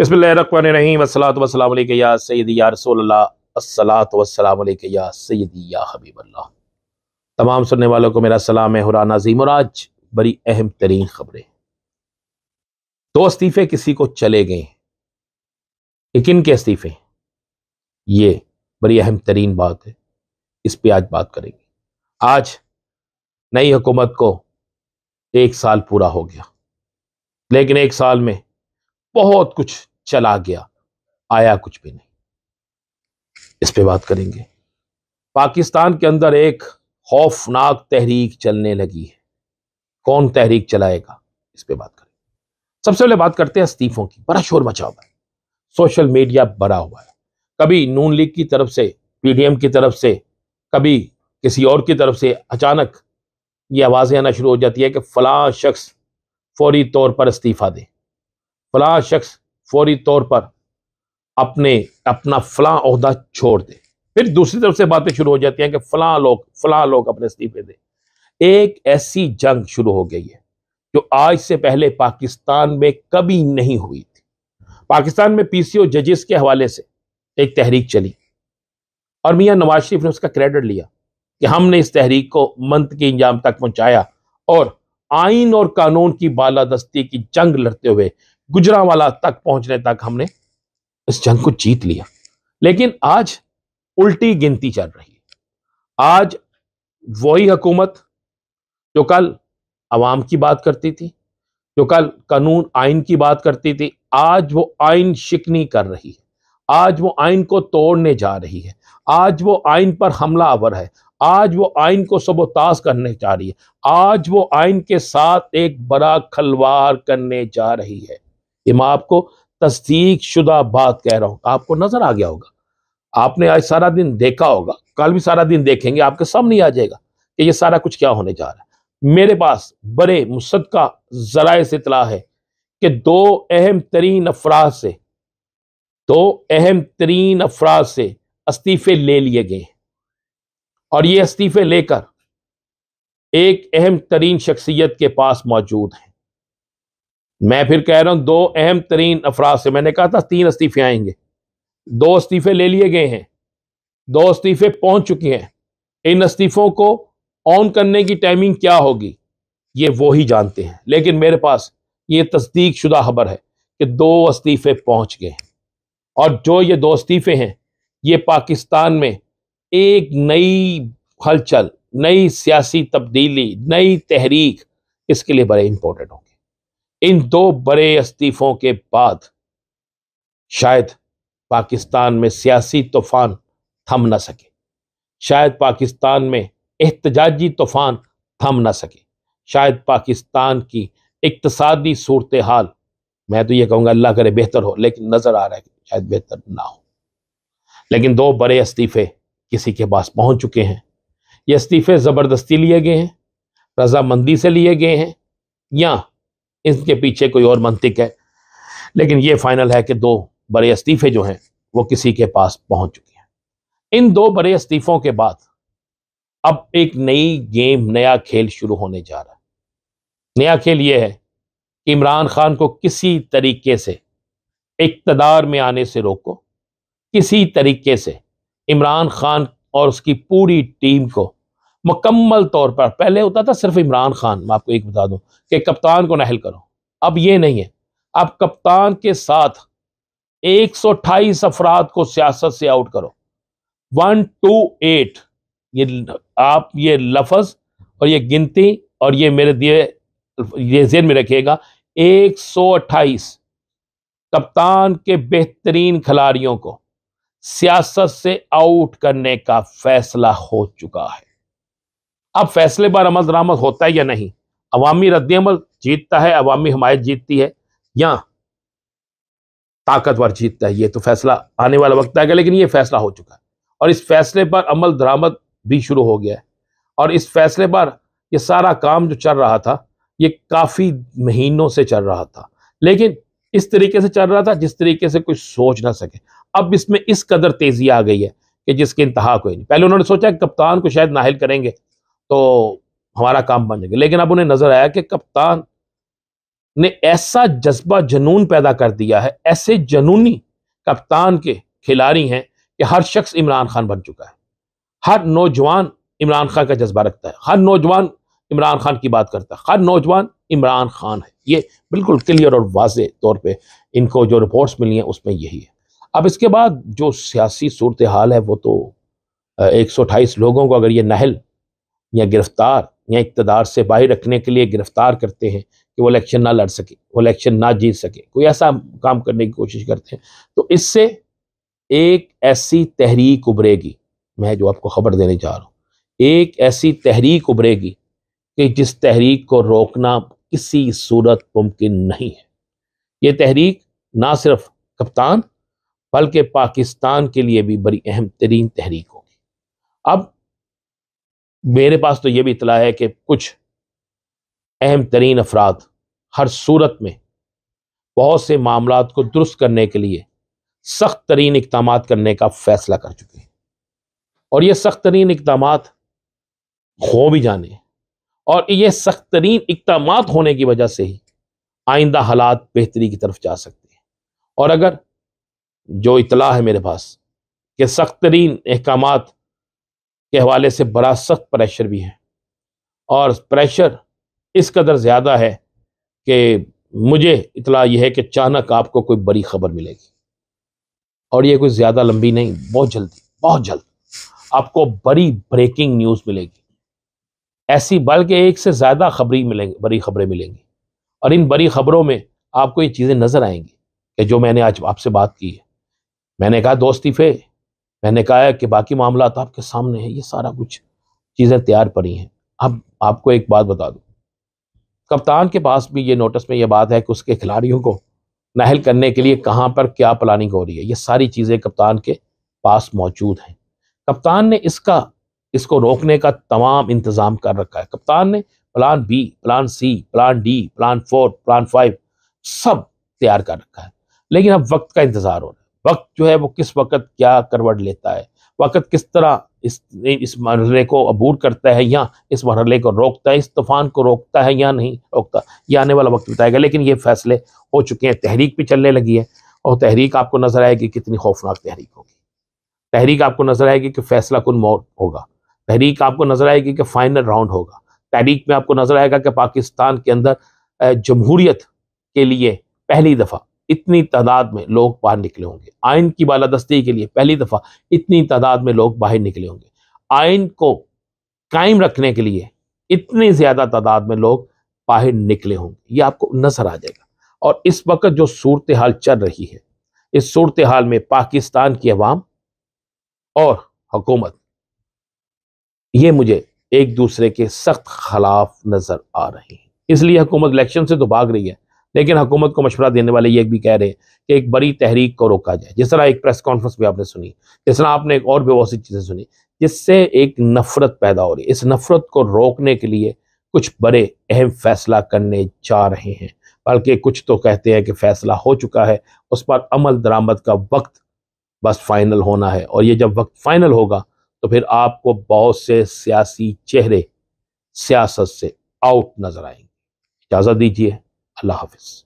वसलात वसलाम या सैदी या या हबीबल्ला तमाम सुनने वालों को मेरा सलाम है हुरा जीमराज आज बड़ी अहम तरीन खबरें दो इस्तीफ़े किसी को चले गए किन के इस्तीफ़े ये बड़ी अहम तरीन बात है इस पर आज बात करेंगे आज नई हुकूमत को एक साल पूरा हो गया लेकिन एक साल में बहुत कुछ चला गया आया कुछ भी नहीं इस पे बात करेंगे पाकिस्तान के अंदर एक खौफनाक तहरीक चलने लगी है कौन तहरीक चलाएगा इस पे बात करें सबसे पहले बात करते हैं इस्तीफों की बड़ा शोर मचा हुआ है सोशल मीडिया बड़ा हुआ है कभी नून लीग की तरफ से पीडीएम की तरफ से कभी किसी और की तरफ से अचानक ये आवाज़ें आना शुरू हो जाती है कि फला शख्स फौरी तौर पर इस्तीफ़ा दे फला शख्स फौरी तौर पर अपने अपना फलां अहदा छोड़ दे फिर दूसरी तरफ से बातें शुरू हो जाती हैं कि फलां लोग फलां लोग अपने इस्तीफे दें एक ऐसी जंग शुरू हो गई है जो आज से पहले पाकिस्तान में कभी नहीं हुई थी पाकिस्तान में पीसीओ जजेस के हवाले से एक तहरीक चली और मियाँ नवाज शरीफ ने उसका क्रेडिट लिया कि हमने इस तहरीक को मंत के इंजाम तक पहुंचाया और आइन और कानून की बालादस्ती की जंग लड़ते हुए गुजरावाला तक पहुंचने तक हमने इस जंग को जीत लिया लेकिन आज उल्टी गिनती चल रही है आज वही हुकूमत जो कल आवाम की बात करती थी जो कल कानून आइन की बात करती थी आज वो आइन शिकनी कर रही है आज वो आइन को तोड़ने जा रही है आज वो आइन पर हमला आवर है आज वो आइन को सबोताज करने जा रही है आज वो आइन के साथ एक बड़ा खलवार करने जा रही है ये मैं आपको तस्दीक शुदा बात कह रहा हूं आपको नजर आ गया होगा आपने आज सारा दिन देखा होगा कल भी सारा दिन देखेंगे आपके सामने आ जाएगा कि ये सारा कुछ क्या होने जा रहा है मेरे पास बड़े मुसदका जराए से इतला है कि दो अहम तरीन अफराज से दो अहम तरीन अफराज से इस्तीफे ले लिए गए और ये इस्तीफे लेकर एक अहम तरीन शख्सियत के पास मौजूद हैं मैं फिर कह रहा हूं दो अहम तरीन अफराज से मैंने कहा था तीन इस्तीफे आएंगे दो इस्तीफे ले लिए गए हैं दो इस्तीफे पहुंच चुके हैं इन इस्तीफों को ऑन करने की टाइमिंग क्या होगी ये वो ही जानते हैं लेकिन मेरे पास ये तस्दीक शुदा खबर है कि दो इस्तीफे पहुंच गए हैं और जो ये दो इस्तीफे हैं ये पाकिस्तान में एक नई हलचल नई सियासी तब्दीली नई तहरीक इसके लिए बड़े इंपॉर्टेंट होंगे इन दो बड़े इस्तीफों के बाद शायद पाकिस्तान में सियासी तूफान थम ना सके शायद पाकिस्तान में एहतजाजी तूफान थम ना सके शायद पाकिस्तान की इकतसादी सूरत हाल मैं तो ये कहूँगा अल्लाह करे बेहतर हो लेकिन नज़र आ रहा है कि शायद बेहतर ना हो लेकिन दो बड़े इस्तीफ़े किसी के पास पहुँच चुके हैं ये इस्तीफ़े ज़बरदस्ती लिए गए हैं रजामंदी से लिए गए हैं या इसके पीछे कोई और मंतिक है लेकिन ये फाइनल है कि दो बड़े इस्तीफे जो हैं वो किसी के पास पहुंच चुके हैं इन दो बड़े इस्तीफों के बाद अब एक नई गेम नया खेल शुरू होने जा रहा है नया खेल ये है कि इमरान खान को किसी तरीके से इकतदार में आने से रोको किसी तरीके से इमरान खान और उसकी पूरी टीम को मुकम्मल तौर पर पहले होता था सिर्फ इमरान खान मैं आपको एक बता दूं कि कप्तान को नहल करो अब ये नहीं है अब कप्तान के साथ एक सौ अट्ठाईस अफराद को सियासत से आउट करो वन टू एट ये आप ये लफज और ये गिनती और ये मेरे दिए ये जेन में रखिएगा एक सौ अट्ठाईस कप्तान के बेहतरीन खिलाड़ियों को सियासत से आउट करने का फैसला हो चुका है अब फैसले पर अमल दरामद होता है या नहीं अवामी रद्दमल जीतता है अवामी हमायत जीतती है या ताकतवर जीतता है ये तो फैसला आने वाला वक्त आएगा लेकिन ये फैसला हो चुका है और इस फैसले पर अमल दरामद भी शुरू हो गया है और इस फैसले पर ये सारा काम जो चल रहा था ये काफ़ी महीनों से चल रहा था लेकिन इस तरीके से चल रहा था जिस तरीके से कुछ सोच ना सके अब इसमें इस कदर तेज़ी आ गई है कि जिसकी इंतहा कोई नहीं पहले उन्होंने सोचा कप्तान को शायद नाहल करेंगे तो हमारा काम बन जाएगा लेकिन अब उन्हें नजर आया कि कप्तान ने ऐसा जज्बा जनून पैदा कर दिया है ऐसे जनूनी कप्तान के खिलाड़ी हैं कि हर शख्स इमरान खान बन चुका है हर नौजवान इमरान खान का जज्बा रखता है हर नौजवान इमरान खान की बात करता है हर नौजवान इमरान खान है ये बिल्कुल क्लियर और वाज तौर पर इनको जो रिपोर्ट्स मिली हैं उसमें यही है अब इसके बाद जो सियासी सूरत हाल है वो तो एक सौ अठाईस लोगों को अगर ये नहल या गिरफ्तार या इकतदार से बाहर रखने के लिए गिरफ्तार करते हैं कि वो इलेक्शन ना लड़ सके वो इलेक्शन ना जीत सके कोई ऐसा काम करने की कोशिश करते हैं तो इससे एक ऐसी तहरीक उभरेगी मैं जो आपको खबर देने जा रहा हूँ एक ऐसी तहरीक उभरेगी कि जिस तहरीक को रोकना किसी सूरत मुमकिन नहीं है ये तहरीक ना सिर्फ कप्तान बल्कि पाकिस्तान के लिए भी बड़ी अहम तरीन तहरीक होगी अब मेरे पास तो ये भी इतला है कि कुछ अहम तरीन अफराद हर सूरत में बहुत से मामला को दुरुस्त करने के लिए सख्त तरीन इकदाम करने का फैसला कर चुके हैं और ये सख्त तरीन इकदाम हो भी जाने और ये सख्त तरीन इकदाम होने की वजह से ही आइंदा हालात बेहतरी की तरफ जा सकते हैं और अगर जो इतला है मेरे पास कि सख्त तरीन अहकाम के हवाले से बड़ा सख्त प्रेशर भी है और प्रेशर इस कदर ज़्यादा है कि मुझे इतला यह है कि अचानक आपको कोई बड़ी खबर मिलेगी और ये कोई ज़्यादा लंबी नहीं बहुत जल्दी बहुत जल्द आपको बड़ी ब्रेकिंग न्यूज़ मिलेगी ऐसी बल्कि एक से ज़्यादा खबरी मिलेंगी बड़ी खबरें मिलेंगी और इन बड़ी खबरों में आपको ये चीज़ें नज़र आएंगी कि जो मैंने आज आपसे बात की है मैंने कहा दोस्ती फे मैंने कहा है कि बाकी मामला तो आपके सामने है ये सारा कुछ चीज़ें तैयार पड़ी हैं अब आपको एक बात बता दूँ कप्तान के पास भी ये नोटिस में ये बात है कि उसके खिलाड़ियों को नहल करने के लिए कहाँ पर क्या प्लानिंग हो रही है ये सारी चीज़ें कप्तान के पास मौजूद हैं कप्तान ने इसका इसको रोकने का तमाम इंतज़ाम कर रखा है कप्तान ने plan B plan C plan D plan four plan five सब तैयार कर रखा है लेकिन अब वक्त का इंतज़ार हो रहा है वक्त जो है वो किस वक्त क्या करवट लेता है वक्त किस तरह इस इस मरले को अबूर करता है या इस मरले को रोकता है इस तूफान को रोकता है या नहीं रोकता यह आने वाला वक्त बताएगा लेकिन ये फैसले हो चुके हैं तहरीक भी चलने लगी है और तहरीक आपको नजर आएगी कितनी खौफनाक तहरीक होगी तहरीक आपको नजर आएगी कि फैसला कन मौत होगा तहरीक आपको नजर आएगी कि फाइनल राउंड होगा तहरीक में आपको नजर आएगा कि पाकिस्तान के अंदर जमहूरियत के लिए पहली दफ़ा इतनी तादाद में लोग बाहर निकले होंगे आइन की बालादस्ती के लिए पहली दफ़ा इतनी तादाद में लोग बाहर निकले होंगे आइन को कायम रखने के लिए इतनी ज़्यादा तादाद में लोग बाहर निकले होंगे ये आपको नजर आ जाएगा और इस वक्त जो सूरत हाल चल रही है इस सूरत हाल में पाकिस्तान की अवाम और हकूमत ये मुझे एक दूसरे के सख्त खिलाफ नज़र आ रही है इसलिए हुकूमत इलेक्शन से तो भाग रही है लेकिन हुकूमत को मशवरा देने वाले ये भी कह रहे हैं कि एक बड़ी तहरीक को रोका जाए जिस तरह एक प्रेस कॉन्फ्रेंस भी आपने सुनी जिस तरह आपने एक और भी बहुत सी चीज़ें सुनी जिससे एक नफरत पैदा हो रही है इस नफरत को रोकने के लिए कुछ बड़े अहम फैसला करने जा रहे हैं बल्कि कुछ तो कहते हैं कि फैसला हो चुका है उस पर अमल दरामद का वक्त बस फाइनल होना है और ये जब वक्त फाइनल होगा तो फिर आपको बहुत से सियासी चेहरे सियासत से आउट नजर आएंगे इजाज़त दीजिए अल्लाह हाफिज़